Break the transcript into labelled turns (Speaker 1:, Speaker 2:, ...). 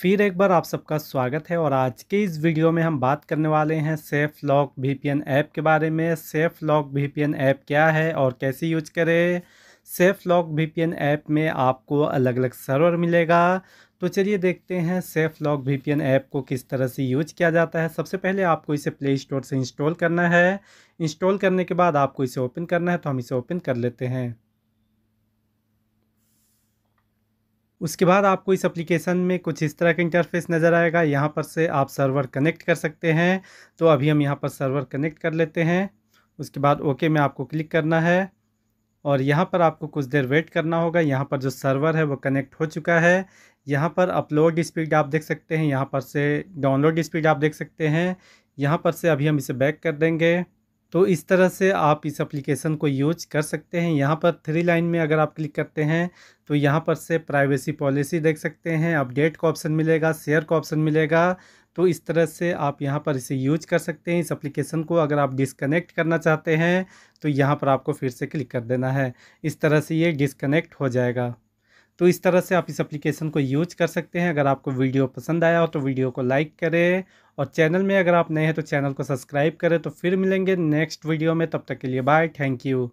Speaker 1: फिर एक बार आप सबका स्वागत है और आज के इस वीडियो में हम बात करने वाले हैं सेफ़ लॉक वीपीएन ऐप के बारे में सेफ़ लॉक वीपीएन ऐप क्या है और कैसे यूज करें सेफ़ लॉक वीपीएन ऐप में आपको अलग अलग सर्वर मिलेगा तो चलिए देखते हैं सेफ़ लॉक वीपीएन ऐप को किस तरह से यूज किया जाता है सबसे पहले आपको इसे प्ले स्टोर से इंस्टॉल करना है इंस्टॉल करने के बाद आपको इसे ओपन करना है तो हम इसे ओपन कर लेते हैं उसके बाद आपको इस एप्लीकेशन में कुछ इस तरह का इंटरफेस नज़र आएगा यहाँ पर से आप सर्वर कनेक्ट कर सकते हैं तो अभी हम यहाँ पर सर्वर कनेक्ट कर लेते हैं उसके बाद ओके में आपको क्लिक करना है और यहाँ पर आपको कुछ देर वेट करना होगा यहाँ पर जो सर्वर है वो कनेक्ट हो चुका है यहाँ पर अपलोड स्पीड आप देख सकते हैं यहाँ पर से डाउनलोड स्पीड आप देख सकते हैं यहाँ पर से अभी हम इसे बैक कर देंगे तो इस तरह से आप इस एप्लीकेशन को यूज कर सकते हैं यहाँ पर थ्री लाइन में अगर आप क्लिक करते हैं तो यहाँ पर से प्राइवेसी पॉलिसी देख सकते हैं अपडेट का ऑप्शन मिलेगा शेयर का ऑप्शन मिलेगा तो इस तरह से आप यहाँ पर इसे यूज कर सकते हैं इस एप्लीकेशन को अगर आप डिसकनेक्ट करना चाहते हैं तो यहाँ पर आपको फिर से क्लिक कर देना है इस तरह से ये डिसकनेक्ट हो जाएगा तो इस तरह से आप इस एप्लीकेशन को यूज कर सकते हैं अगर आपको वीडियो पसंद आया हो तो वीडियो को लाइक करें और चैनल में अगर आप नए हैं तो चैनल को सब्सक्राइब करें तो फिर मिलेंगे नेक्स्ट वीडियो में तब तक के लिए बाय थैंक यू